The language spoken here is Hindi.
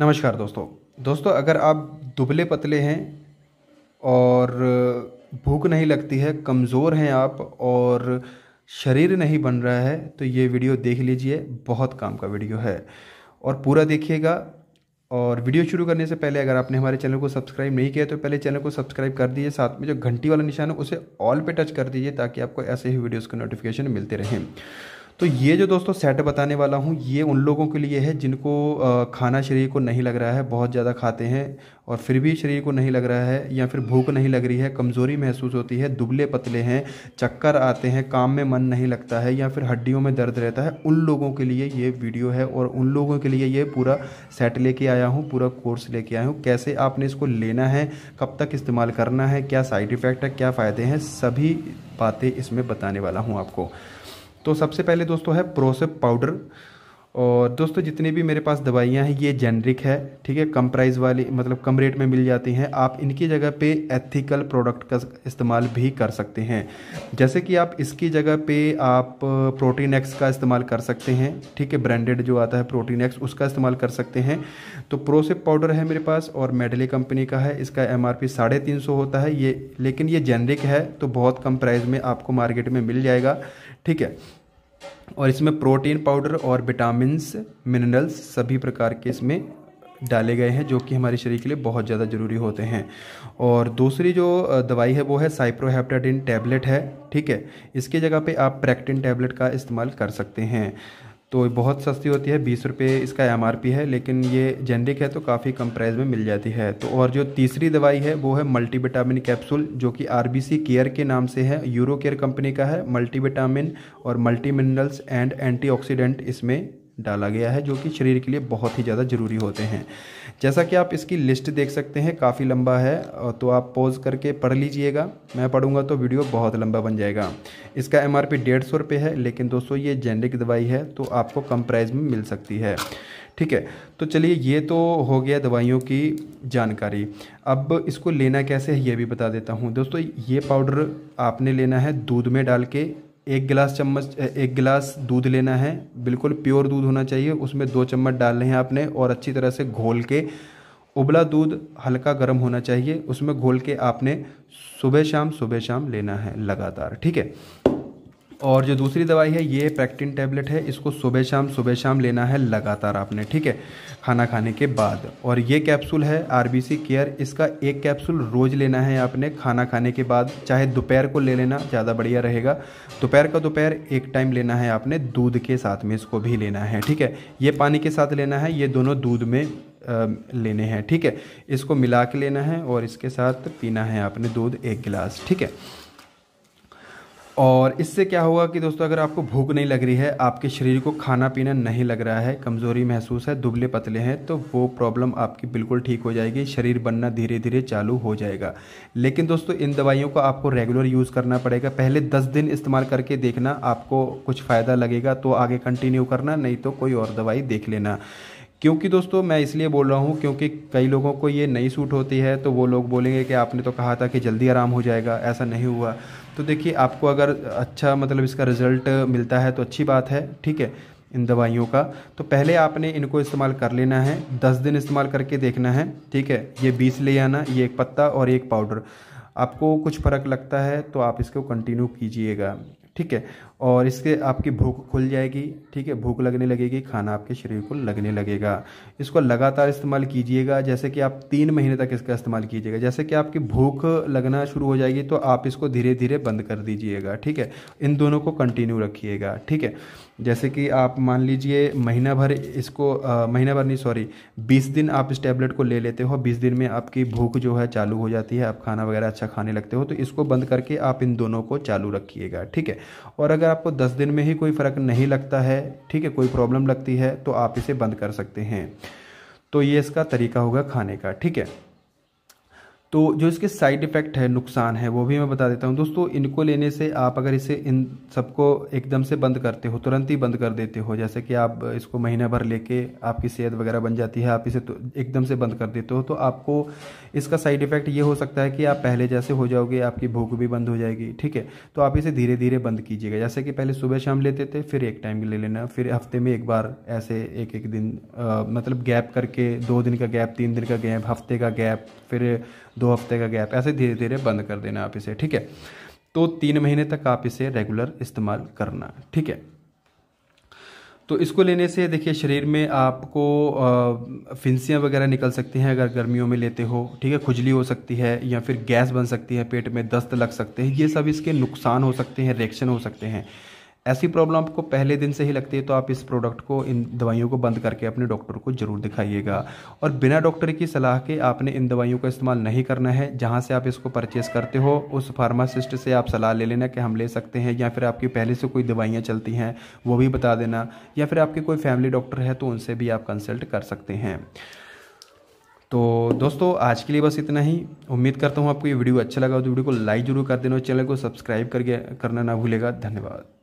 नमस्कार दोस्तों दोस्तों अगर आप दुबले पतले हैं और भूख नहीं लगती है कमज़ोर हैं आप और शरीर नहीं बन रहा है तो ये वीडियो देख लीजिए बहुत काम का वीडियो है और पूरा देखिएगा और वीडियो शुरू करने से पहले अगर आपने हमारे चैनल को सब्सक्राइब नहीं किया तो पहले चैनल को सब्सक्राइब कर दीजिए साथ में जो घंटी वाला निशान है उसे ऑल पे टच कर दीजिए ताकि आपको ऐसे ही वीडियोज़ का नोटिफिकेशन मिलते रहें तो ये जो दोस्तों सेट बताने वाला हूँ ये उन लोगों के लिए है जिनको खाना शरीर को नहीं लग रहा है बहुत ज़्यादा खाते हैं और फिर भी शरीर को नहीं लग रहा है या फिर भूख नहीं लग रही है कमज़ोरी महसूस होती है दुबले पतले हैं चक्कर आते हैं काम में मन नहीं लगता है या फिर हड्डियों में दर्द रहता है उन लोगों के लिए ये वीडियो है और उन लोगों के लिए ये पूरा सेट लेके आया हूँ पूरा कोर्स लेके आया हूँ कैसे आपने इसको लेना है कब तक इस्तेमाल करना है क्या साइड इफ़ेक्ट है क्या फ़ायदे हैं सभी बातें इसमें बताने वाला हूँ आपको तो सबसे पहले दोस्तों है प्रोसेप पाउडर और दोस्तों जितनी भी मेरे पास दवाइयाँ हैं ये जेनरिक है ठीक है कम प्राइस वाली मतलब कम रेट में मिल जाती हैं आप इनकी जगह पे एथिकल प्रोडक्ट का इस्तेमाल भी कर सकते हैं जैसे कि आप इसकी जगह पे आप प्रोटीन एक्स का इस्तेमाल कर सकते हैं ठीक है ब्रांडेड जो आता है प्रोटीन एक्स उसका इस्तेमाल कर सकते हैं तो प्रोसेप पाउडर है मेरे पास और मेडली कंपनी का है इसका एम आर होता है ये लेकिन ये जेनरिक है तो बहुत कम प्राइस में आपको मार्केट में मिल जाएगा ठीक है और इसमें प्रोटीन पाउडर और विटामिन मिनरल्स सभी प्रकार के इसमें डाले गए हैं जो कि हमारे शरीर के लिए बहुत ज़्यादा ज़रूरी होते हैं और दूसरी जो दवाई है वो है साइप्रोहेप्टाडिन टैबलेट है ठीक है इसके जगह पे आप प्रैक्टिन टैबलेट का इस्तेमाल कर सकते हैं तो बहुत सस्ती होती है बीस रुपये इसका एम है लेकिन ये जेनरिक है तो काफ़ी कम प्राइस में मिल जाती है तो और जो तीसरी दवाई है वो है मल्टीविटामिन कैप्सूल जो कि आर केयर के नाम से है यूरो केयर कंपनी का है मल्टीविटामिन और मल्टी मिनरल्स एंड एंटीऑक्सीडेंट इसमें डाला गया है जो कि शरीर के लिए बहुत ही ज़्यादा ज़रूरी होते हैं जैसा कि आप इसकी लिस्ट देख सकते हैं काफ़ी लंबा है तो आप पॉज करके पढ़ लीजिएगा मैं पढ़ूंगा तो वीडियो बहुत लंबा बन जाएगा इसका एम आर पी डेढ़ सौ रुपये है लेकिन दोस्तों ये जेनरिक दवाई है तो आपको कम प्राइस में मिल सकती है ठीक है तो चलिए ये तो हो गया दवाइयों की जानकारी अब इसको लेना कैसे है ये भी बता देता हूँ दोस्तों ये पाउडर आपने लेना है दूध में डाल के एक गिलास चम्मच एक गिलास दूध लेना है बिल्कुल प्योर दूध होना चाहिए उसमें दो चम्मच डालने हैं आपने और अच्छी तरह से घोल के उबला दूध हल्का गर्म होना चाहिए उसमें घोल के आपने सुबह शाम सुबह शाम लेना है लगातार ठीक है और जो दूसरी दवाई है ये प्रैक्टिन टैबलेट है इसको सुबह शाम सुबह शाम लेना है लगातार आपने ठीक है खाना खाने के बाद और ये कैप्सूल है आरबीसी केयर इसका एक कैप्सूल रोज़ लेना है आपने खाना खाने के बाद चाहे दोपहर को ले लेना ज़्यादा बढ़िया रहेगा दोपहर का दोपहर एक टाइम लेना है आपने दूध के साथ में इसको भी लेना है ठीक है ये पानी के साथ लेना है ये दोनों दूध में लेने हैं ठीक है इसको मिला के लेना है और इसके साथ पीना है आपने दूध एक गिलास ठीक है और इससे क्या होगा कि दोस्तों अगर आपको भूख नहीं लग रही है आपके शरीर को खाना पीना नहीं लग रहा है कमज़ोरी महसूस है दुबले पतले हैं तो वो प्रॉब्लम आपकी बिल्कुल ठीक हो जाएगी शरीर बनना धीरे धीरे चालू हो जाएगा लेकिन दोस्तों इन दवाइयों को आपको रेगुलर यूज़ करना पड़ेगा पहले दस दिन इस्तेमाल करके देखना आपको कुछ फ़ायदा लगेगा तो आगे कंटिन्यू करना नहीं तो कोई और दवाई देख लेना क्योंकि दोस्तों मैं इसलिए बोल रहा हूँ क्योंकि कई लोगों को ये नई सूट होती है तो वो लोग बोलेंगे कि आपने तो कहा था कि जल्दी आराम हो जाएगा ऐसा नहीं हुआ तो देखिए आपको अगर अच्छा मतलब इसका रिज़ल्ट मिलता है तो अच्छी बात है ठीक है इन दवाइयों का तो पहले आपने इनको इस्तेमाल कर लेना है दस दिन इस्तेमाल करके देखना है ठीक है ये बीस ले आना ये एक पत्ता और एक पाउडर आपको कुछ फ़र्क लगता है तो आप इसको कंटिन्यू कीजिएगा ठीक है और इससे आपकी भूख खुल जाएगी ठीक है भूख लगने लगेगी खाना आपके शरीर को लगने लगेगा इसको लगातार इस्तेमाल कीजिएगा जैसे कि आप तीन महीने तक इसका इस्तेमाल कीजिएगा जैसे कि आपकी भूख लगना शुरू हो जाएगी तो आप इसको धीरे धीरे बंद कर दीजिएगा ठीक है इन दोनों को कंटिन्यू रखिएगा ठीक है जैसे कि आप मान लीजिए महीना भर इसको महीना भर नहीं सॉरी बीस दिन आप इस टैबलेट को ले लेते हो बीस दिन में आपकी भूख जो है चालू हो जाती है आप खाना वगैरह अच्छा खाने लगते हो तो इसको बंद करके आप इन दोनों को चालू रखिएगा ठीक है और अगर आपको दस दिन में ही कोई फ़र्क नहीं लगता है ठीक है कोई प्रॉब्लम लगती है तो आप इसे बंद कर सकते हैं तो ये इसका तरीका होगा खाने का ठीक है तो जो इसके साइड इफ़ेक्ट है नुकसान है वो भी मैं बता देता हूँ दोस्तों इनको लेने से आप अगर इसे इन सबको एकदम से बंद करते हो तुरंत ही बंद कर देते हो जैसे कि आप इसको महीना भर लेके आपकी सेहत वगैरह बन जाती है आप इसे तो एकदम से बंद कर देते हो तो आपको इसका साइड इफ़ेक्ट ये हो सकता है कि आप पहले जैसे हो जाओगे आपकी भूख भी बंद हो जाएगी ठीक है तो आप इसे धीरे धीरे बंद कीजिएगा जैसे कि पहले सुबह शाम लेते थे फिर एक टाइम ले लेना फिर हफ्ते में एक बार ऐसे एक एक दिन मतलब गैप करके दो दिन का गैप तीन दिन का गैप हफ्ते का गैप फिर दो हफ्ते का गैप ऐसे धीरे धीरे बंद कर देना आप इसे ठीक है तो तीन महीने तक आप इसे रेगुलर इस्तेमाल करना ठीक है तो इसको लेने से देखिए शरीर में आपको फिंसियाँ वगैरह निकल सकती हैं अगर गर्मियों में लेते हो ठीक है खुजली हो सकती है या फिर गैस बन सकती है पेट में दस्त लग सकते हैं ये सब इसके नुकसान हो सकते हैं रिएक्शन हो सकते हैं ऐसी प्रॉब्लम आपको पहले दिन से ही लगती है तो आप इस प्रोडक्ट को इन दवाइयों को बंद करके अपने डॉक्टर को ज़रूर दिखाइएगा और बिना डॉक्टर की सलाह के आपने इन दवाइयों का इस्तेमाल नहीं करना है जहाँ से आप इसको परचेस करते हो उस फार्मासिस्ट से आप सलाह ले लेना कि हम ले सकते हैं या फिर आपकी पहले से कोई दवाइयाँ चलती हैं वो भी बता देना या फिर आपके कोई फैमिली डॉक्टर है तो उनसे भी आप कंसल्ट कर सकते हैं तो दोस्तों आज के लिए बस इतना ही उम्मीद करता हूँ आपको ये वीडियो अच्छा लगा तो वीडियो को लाइक जरूर कर देना और चैनल को सब्सक्राइब करके करना ना भूलेगा धन्यवाद